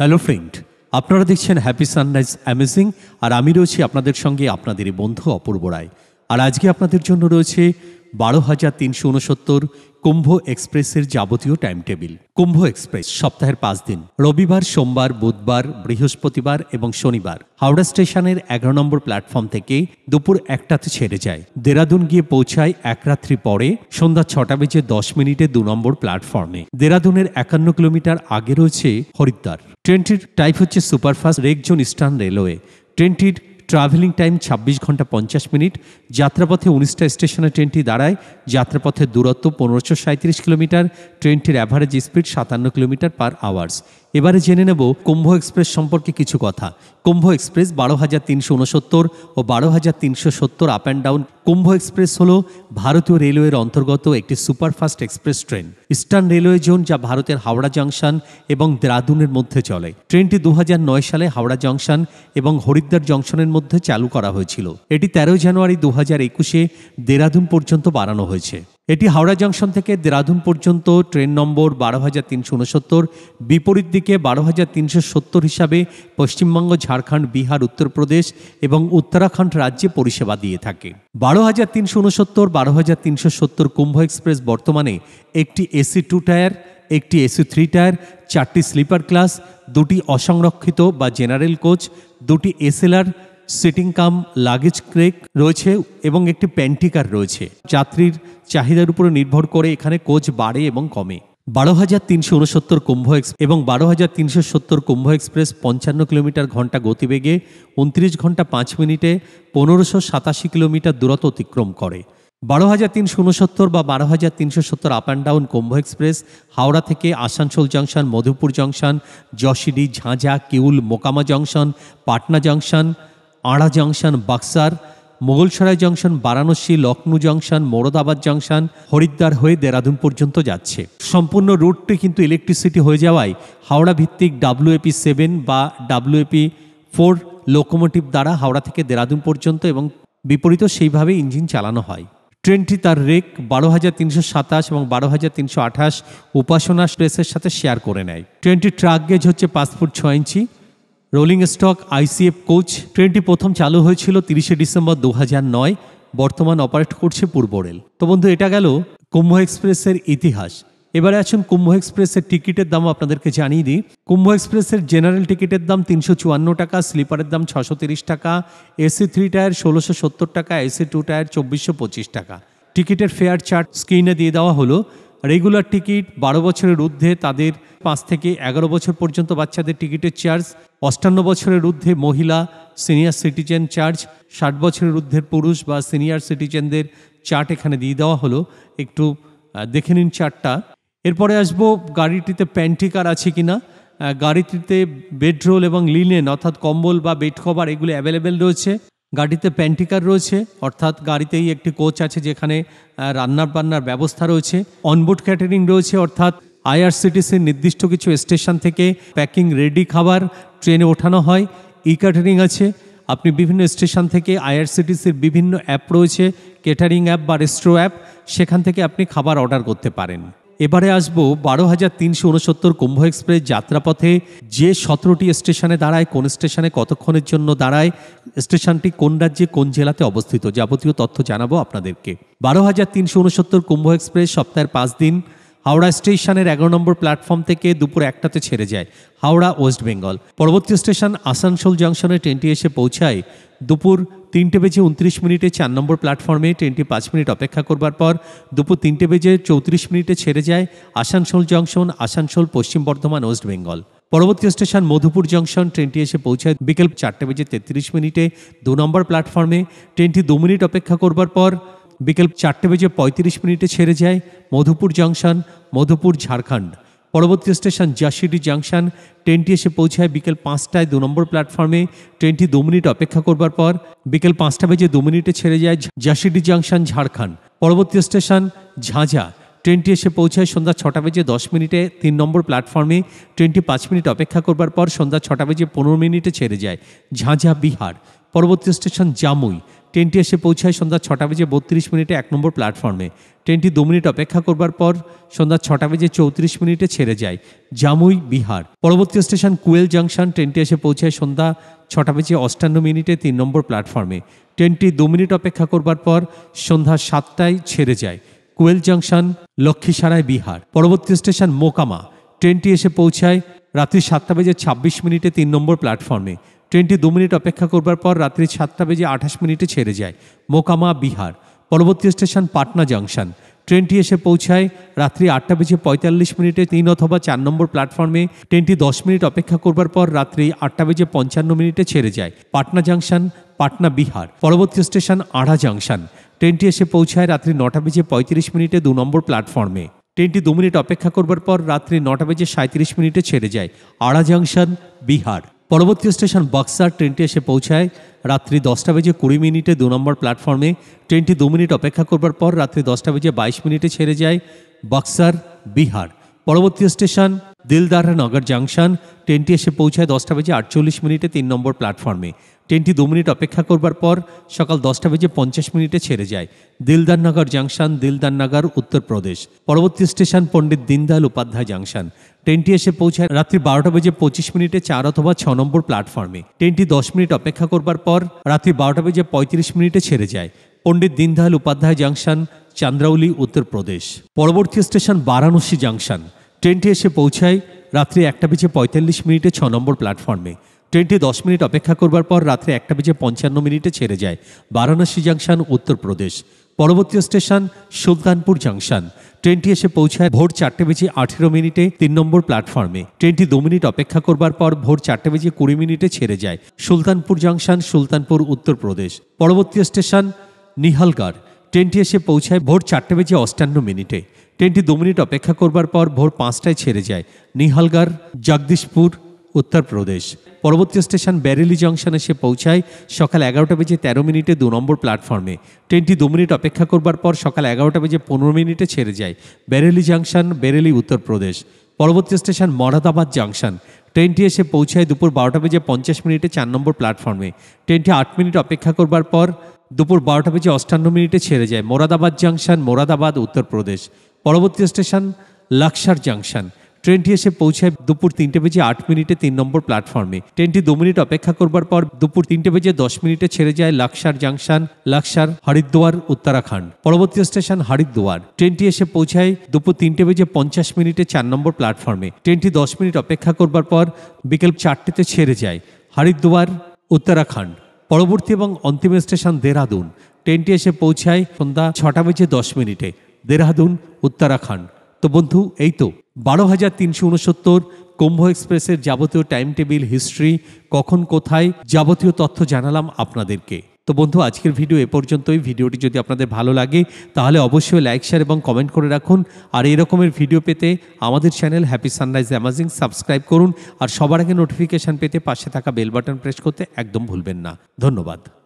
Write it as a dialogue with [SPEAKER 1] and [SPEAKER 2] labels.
[SPEAKER 1] hello friend আপনারা দেখছেন happy sunrise amazing আর আমি রয়েছি আপনাদের সঙ্গে আপনাদের বন্ধু অপূর্ব রায় আর আজকে আপনাদের জন্য রয়েছে বারো হাজার তিনশো উনসত্তর কুম্ভ এক্সপ্রেসের যাবতীয় টাইম টেবিল কুম্ভ এক্সপ্রেস সপ্তাহের পাঁচ দিন রবিবার সোমবার বুধবার বৃহস্পতিবার এবং শনিবার হাওড়া স্টেশনের এগারো নম্বর প্ল্যাটফর্ম থেকে দুপুর একটাতে ছেড়ে যায় দেরাদুন গিয়ে পৌঁছায় এক রাত্রি পরে সন্ধ্যা ছটা বেজে দশ মিনিটে দু নম্বর প্ল্যাটফর্মে দেরাদুনের একান্ন কিলোমিটার আগে রয়েছে হরিদ্বার ট্রেনটির টাইপ হচ্ছে সুপারফাস্ট রেকজন ইস্টার্ন রেলওয়ে ট্রেনটির ট্রাভেলিং টাইম ২৬ ঘন্টা পঞ্চাশ মিনিট যাত্রাপথে উনিশটা স্টেশনে ট্রেনটি দাঁড়ায় যাত্রাপথের দূরত্ব পনেরোশো সাঁত্রিশ কিলোমিটার ট্রেনটির অ্যাভারেজ স্পিড সাতান্ন কিলোমিটার পার আওয়ার্স এবারে জেনে নেব কুম্ভ এক্সপ্রেস সম্পর্কে কিছু কথা কুম্ভ এক্সপ্রেস বারো হাজার তিনশো উনসত্তর ও বারো হাজার তিনশো সত্তর up and down Kumbh express হল ভারতীয় রেলওয়ের অন্তর্গত একটি superfast express train Eastern Railway zone যা ভারতের হাওড়া জংশন এবং দেরাদুনের মধ্যে চলে ট্রেনটি দু সালে হাওড়া জংশন এবং হরিদ্বার জংশনের মধ্যে চালু করা হয়েছিল এটি তেরোই জানুয়ারি দু হাজার একুশে দেরাদুন পর্যন্ত বাড়ানো হয়েছে এটি হাওড়া জংশন থেকে দেরাদুন পর্যন্ত ট্রেন নম্বর বারো হাজার তিনশো উনসত্তর বিপরীত দিকে বারো হাজার তিনশো সত্তর হিসাবে পশ্চিমবঙ্গ ঝাড়খণ্ড বিহার উত্তরপ্রদেশ এবং উত্তরাখণ্ড রাজ্যে পরিষেবা দিয়ে থাকে বারো হাজার তিনশো উনসত্তর বারো হাজার তিনশো সত্তর কুম্ভ এক্সপ্রেস বর্তমানে একটি এসি টু টায়ার একটি এসি থ্রি টায়ার চারটি স্লিপার ক্লাস দুটি অসংরক্ষিত বা জেনারেল কোচ দুটি এসএলআর সিটিং কাম লাগেজ ক্রেক রয়েছে এবং একটি প্যান্টিকার রয়েছে যাত্রীর চাহিদার উপর নির্ভর করে এখানে কোচ বাড়ে এবং কমে বারো হাজার তিনশো উনসত্তর কুম্ভ এক্সপ্রেস এবং বারো হাজার তিনশো সত্তর কুম্ভ এক্সপ্রেস পঞ্চান্ন কিলোমিটার ঘন্টা গতিবেগে উনত্রিশ ঘন্টা পাঁচ মিনিটে পনেরোশো সাতাশি কিলোমিটার দূরত্ব অতিক্রম করে বারো হাজার তিনশো উনসত্তর বা বারো হাজার তিনশো সত্তর up and down Kumbh express Howrah থেকে Asansol junction Madhupur junction Jasidih Jhajha Kiul Mokama junction Patna junction Ara junction Buxar Mughalsarai junction Varanasi Lucknow junction Moradabad junction Haridwar হয়ে দেরাদুন পর্যন্ত যাচ্ছে সম্পূর্ণ রুটটি কিন্তু ইলেকট্রিসিটি হয়ে যাওয়ায় হাওড়া ভিত্তিক ডাব্লুএপি সেভেন বা ডাব্লুএপি ফোর লোকোমোটিভ দ্বারা হাওড়া থেকে দেরাদুন পর্যন্ত এবং বিপরীত সেইভাবে ইঞ্জিন চালানো হয় ট্রেনটি তার রেক বারো হাজার তিনশো সাতাশ এবং বারো হাজার তিনশো আঠাশ উপাসনা প্রেসের সাথে শেয়ার করে নেয় ট্রেনটির ট্রাক গেজ হচ্ছে পাঁচ ফুট ছ ইঞ্চি রোলিং স্টক আইসিএফ কোচ ট্রেনটি প্রথম চালু হয়েছিল তিরিশে ডিসেম্বর দু নয় বর্তমান অপারেট করছে পূর্ব রেল তো বন্ধু এটা গেল কুম্ভ এক্সপ্রেসের ইতিহাস এবারে আসুন কুম্ভ এক্সপ্রেসের টিকিটের দাম আপনাদেরকে জানিয়ে দিই কুম্ভ এক্সপ্রেসের জেনারেল টিকিটের দাম তিনশো চুয়ান্ন টাকা স্লিপারের দাম ছশো তিরিশ টাকা এসি থ্রি টায়ার ষোলোশো সত্তর টাকা এসি টু টায়ার চব্বিশশো পঁচিশ টাকা টিকিটের ফেয়ার চার্ট স্ক্রিনে দিয়ে দেওয়া হলো রেগুলার টিকিট বারো বছরের ঊর্ধ্বে তাদের পাঁচ থেকে এগারো বছর পর্যন্ত বাচ্চাদের টিকিটের চার্জ অষ্টান্ন বছরের ঊর্ধ্বে মহিলা সিনিয়র সিটিজেন চার্জ ষাট বছরের ঊর্ধ্বের পুরুষ বা সিনিয়র সিটিজেনদের চার্ট এখানে দিয়ে দেওয়া হলো একটু দেখে নিন চার্টটা এরপরে আসবো গাড়িটিতে প্যান্টিকার আছে কি না গাড়িটিতে বেডরোল এবং লিনেন অর্থাৎ কম্বল বা বেড কভার এগুলো অ্যাভেলেবেল রয়েছে গাড়িতে প্যান্টিকার রয়েছে অর্থাৎ গাড়িতেই একটি কোচ আছে যেখানে রান্নার বান্নার ব্যবস্থা রয়েছে অনবোর্ড ক্যাটারিং রয়েছে অর্থাৎ আইআরসিটিসির নির্দিষ্ট কিছু স্টেশন থেকে প্যাকিং রেডি খাবার ট্রেনে ওঠানো হয় ই ক্যাটারিং আছে আপনি বিভিন্ন স্টেশন থেকে আইআরসিটিসির বিভিন্ন অ্যাপ রয়েছে ক্যাটারিং অ্যাপ বা রেস্ট্রো অ্যাপ সেখান থেকে আপনি খাবার অর্ডার করতে পারেন এবারে আসবো বারো হাজার তিনশো উনসত্তর কুম্ভ এক্সপ্রেস যাত্রাপথে যে সতেরোটি স্টেশনে দাঁড়ায় কোন স্টেশনে কতক্ষণের জন্য দাঁড়ায় স্টেশনটি কোন রাজ্যে কোন জেলাতে অবস্থিত যাবতীয় তথ্য জানাবো আপনাদেরকে বারো হাজার তিনশো উনসত্তর কুম্ভ এক্সপ্রেস সপ্তাহের পাঁচ দিন হাওড়া স্টেশনের এগারো নম্বর প্ল্যাটফর্ম থেকে দুপুর একটাতে ছেড়ে যায় হাওড়া ওয়েস্ট বেঙ্গল পরবর্তী স্টেশন আসানসোল জাংশনে ট্রেনটি এসে পৌঁছায় দুপুর তিনটে বেজে উনত্রিশ মিনিটে চার নম্বর প্ল্যাটফর্মে ট্রেনটি পাঁচ মিনিট অপেক্ষা করবার পর দুপুর তিনটে বেজে চৌত্রিশ মিনিটে ছেড়ে যায় আসানসোল জংশন আসানসোল পশ্চিম বর্ধমান ওয়েস্ট বেঙ্গল পরবর্তী স্টেশন মধুপুর জংশন ট্রেনটি এসে পৌঁছায় বিকেল চারটে বেজে তেত্রিশ মিনিটে দু নম্বর প্ল্যাটফর্মে ট্রেনটি দু মিনিট অপেক্ষা করবার পর বিকেল চারটে বেজে পঁয়ত্রিশ মিনিটে ছেড়ে যায় মধুপুর জংশন মধুপুর ঝাড়খণ্ড পরবর্তী স্টেশন জাসিডি জাংশন ট্রেনটি এসে পৌঁছায় বিকেল পাঁচটায় দু নম্বর প্ল্যাটফর্মে ট্রেনটি দু মিনিট অপেক্ষা করবার পর বিকেল পাঁচটা বেজে দু মিনিটে ছেড়ে যায় জাসিডি জাংশন ঝাড়খণ্ড পরবর্তী স্টেশন ঝাঁঝা ট্রেনটি এসে পৌঁছায় সন্ধ্যা ছটা বেজে দশ মিনিটে তিন নম্বর প্ল্যাটফর্মে ট্রেনটি পাঁচ মিনিট অপেক্ষা করবার পর সন্ধ্যা ছটা বেজে পনেরো মিনিটে ছেড়ে যায় ঝাঁঝা বিহার পরবর্তী স্টেশন জামুই ট্রেনটি এসে পৌঁছায় সন্ধ্যা ছটা বেজে বত্রিশ মিনিটে এক নম্বর প্ল্যাটফর্মে ট্রেনটি দু মিনিট অপেক্ষা করবার পর সন্ধ্যা ছটা বেজে চৌত্রিশ মিনিটে ছেড়ে যায় জামুই বিহার পরবর্তী স্টেশন কুয়েল জাংশন ট্রেনটি এসে পৌঁছায় সন্ধ্যা ছটা বেজে অষ্টান্ন মিনিটে তিন নম্বর প্ল্যাটফর্মে ট্রেনটি দু মিনিট অপেক্ষা করবার পর সন্ধ্যা সাতটায় ছেড়ে যায় কুয়েল জাংশন লক্ষ্মীসারায় বিহার পরবর্তী স্টেশন মোকামা ট্রেনটি এসে পৌঁছায় রাত্রি সাতটা বেজে ছাব্বিশ মিনিটে তিন নম্বর প্ল্যাটফর্মে ট্রেনটি দু মিনিট অপেক্ষা করবার পর রাত্রি সাতটা বেজে আঠাশ মিনিটে ছেড়ে যায় মোকামা বিহার পরবর্তী স্টেশন পাটনা জাংশন ট্রেনটি এসে পৌঁছায় রাত্রি আটটা বেজে পঁয়তাল্লিশ মিনিটে তিন অথবা চার নম্বর প্ল্যাটফর্মে ট্রেনটি দশ মিনিট অপেক্ষা করবার পর রাত্রি আটটা বেজে পঞ্চান্ন মিনিটে ছেড়ে যায় পাটনা জাংশন পাটনা বিহার পরবর্তী স্টেশন আড়া জাংশন ট্রেনটি এসে পৌঁছায় রাত্রি নটা বেজে পঁয়ত্রিশ মিনিটে দু নম্বর প্ল্যাটফর্মে ট্রেনটি দু মিনিট অপেক্ষা করবার পর রাত্রি নটা বেজে সাঁত্রিশ মিনিটে ছেড়ে যায় আড়া জাংশন বিহার পরবর্তী স্টেশন বাক্সার ট্রেনটি এসে পৌঁছায় রাত্রি দশটা বেজে কুড়ি মিনিটে দু নম্বর প্ল্যাটফর্মে ট্রেনটি দু মিনিট অপেক্ষা করবার পর রাত্রি দশটা বেজে বাইশ মিনিটে ছেড়ে যায় বাক্সার বিহার পরবর্তী স্টেশন নগর জাংশন ট্রেনটি এসে পৌঁছায় দশটা বেজে আটচল্লিশ মিনিটে তিন নম্বর প্ল্যাটফর্মে ট্রেনটি দু মিনিট অপেক্ষা করবার পর সকাল দশটা বেজে পঞ্চাশ মিনিটে ছেড়ে যায় দিলদারনগর জাংশন দিলদারনগর উত্তরপ্রদেশ পরবর্তী স্টেশন পণ্ডিত দীনদয়াল উপাধ্যায় জাংশন ট্রেনটি এসে পৌঁছায় রাত্রি বারোটা বেজে পঁচিশ মিনিটে চার অথবা ছ নম্বর প্ল্যাটফর্মে ট্রেনটি দশ মিনিট অপেক্ষা করবার পর রাত্রি বারোটা বেজে পঁয়ত্রিশ মিনিটে ছেড়ে যায় পণ্ডিত দীনদয়াল উপাধ্যায় জাংশন চান্দ্রাউলি উত্তরপ্রদেশ পরবর্তী স্টেশন বারাণসী জাংশন ট্রেনটি এসে পৌঁছায় রাত্রি একটা বেজে পঁয়তাল্লিশ মিনিটে ছ নম্বর প্ল্যাটফর্মে ট্রেনটি দশ মিনিট অপেক্ষা করবার পর রাত্রে একটা বেজে পঞ্চান্ন মিনিটে ছেড়ে যায় বারাণসী জাংশন উত্তরপ্রদেশ পরবর্তী স্টেশন সুলতানপুর জাংশন ট্রেনটি এসে পৌঁছায় ভোর চারটে বেজে আঠেরো মিনিটে তিন নম্বর প্ল্যাটফর্মে ট্রেনটি দু মিনিট অপেক্ষা করবার পর ভোর চারটে বেজে কুড়ি মিনিটে ছেড়ে যায় সুলতানপুর জাংশন সুলতানপুর উত্তরপ্রদেশ পরবর্তী স্টেশন নিহালগড় ট্রেনটি এসে পৌঁছায় ভোর চারটে বেজে অষ্টান্ন মিনিটে ট্রেনটি দু মিনিট অপেক্ষা করবার পর ভোর পাঁচটায় ছেড়ে যায় নিহালগড় জগদীশপুর উত্তরপ্রদেশ পরবর্তী স্টেশন ব্যারেলি জংশনে সে পৌঁছায় সকাল এগারোটা বেজে তেরো মিনিটে দু নম্বর প্ল্যাটফর্মে ট্রেনটি দু মিনিট অপেক্ষা করবার পর সকাল এগারোটা বেজে পনেরো মিনিটে ছেড়ে যায় ব্যারেলি জংশন ব্যারেলি উত্তরপ্রদেশ পরবর্তী স্টেশন মরাদাবাদ জংশন ট্রেনটি এসে পৌঁছায় দুপুর বারোটা বেজে পঞ্চাশ মিনিটে চার নম্বর প্ল্যাটফর্মে ট্রেনটি আট মিনিট অপেক্ষা করবার পর দুপুর বারোটা বেজে অষ্টান্ন মিনিটে ছেড়ে যায় মোরাদাবাদ জংশন মোরাদাবাদ উত্তরপ্রদেশ পরবর্তী স্টেশন লাক্সার জংশন ট্রেনটি এসে পৌঁছায় দুপুর তিনটে বেজে আট মিনিটে তিন নম্বর প্ল্যাটফর্মে ট্রেনটি দু মিনিট অপেক্ষা করবার পর দুপুর তিনটে বেজে দশ মিনিটে ছেড়ে যায় লাকসার জাংশন লাকসার হরিদ্বার উত্তরাখণ্ড পরবর্তী স্টেশন হরিদ্বার ট্রেনটি এসে পৌঁছায় দুপুর তিনটে বেজে পঞ্চাশ মিনিটে চার নম্বর প্ল্যাটফর্মে ট্রেনটি দশ মিনিট অপেক্ষা করবার পর বিকেল চারটেতে ছেড়ে যায় হরিদ্বার উত্তরাখণ্ড পরবর্তী এবং অন্তিম স্টেশন দেরাদুন ট্রেনটি এসে পৌঁছায় সন্ধ্যা ছটা বেজে দশ মিনিটে দেরাদুন উত্তরাখণ্ড তো বন্ধু এই তো বারো হাজার তিনশো উনসত্তর কুম্ভ এক্সপ্রেসের যাবতীয় টাইম টেবিল হিস্ট্রি কখন কোথায় যাবতীয় তথ্য জানালাম আপনাদেরকে তো বন্ধু আজকের ভিডিও এ পর্যন্তই ভিডিওটি যদি আপনাদের ভালো লাগে তাহলে অবশ্যই লাইক শেয়ার এবং কমেন্ট করে রাখুন আর এরকমের ভিডিও পেতে আমাদের channel happy sunrise amazing subscribe করুন আর সবার আগে নোটিফিকেশান পেতে পাশে থাকা বেল বাটন প্রেস করতে একদম ভুলবেন না ধন্যবাদ